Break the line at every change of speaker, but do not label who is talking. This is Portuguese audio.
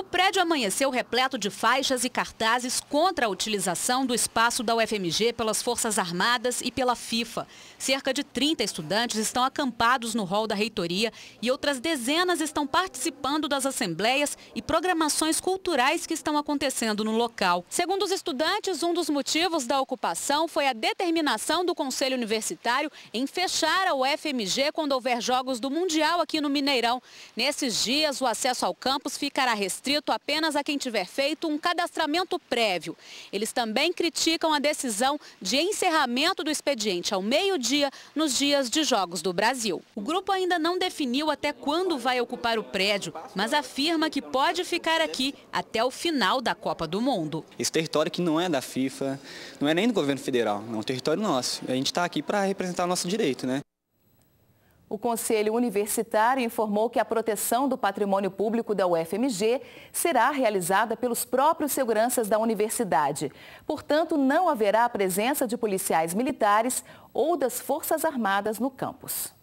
O prédio amanheceu repleto de faixas e cartazes contra a utilização do espaço da UFMG pelas Forças Armadas e pela FIFA. Cerca de 30 estudantes estão acampados no hall da reitoria e outras dezenas estão participando das assembleias e programações culturais que estão acontecendo no local. Segundo os estudantes, um dos motivos da ocupação foi a determinação do Conselho Universitário em fechar a UFMG quando houver jogos do Mundial aqui no Mineirão. Nesses dias, o acesso ao campus ficará restrito apenas a quem tiver feito um cadastramento prévio. Eles também criticam a decisão de encerramento do expediente ao meio-dia nos dias de Jogos do Brasil. O grupo ainda não definiu até quando vai ocupar o prédio, mas afirma que pode ficar aqui até o final da Copa do Mundo.
Esse território que não é da FIFA, não é nem do governo federal, é um território nosso. A gente está aqui para representar o nosso direito, né?
O Conselho Universitário informou que a proteção do patrimônio público da UFMG será realizada pelos próprios seguranças da universidade. Portanto, não haverá a presença de policiais militares ou das Forças Armadas no campus.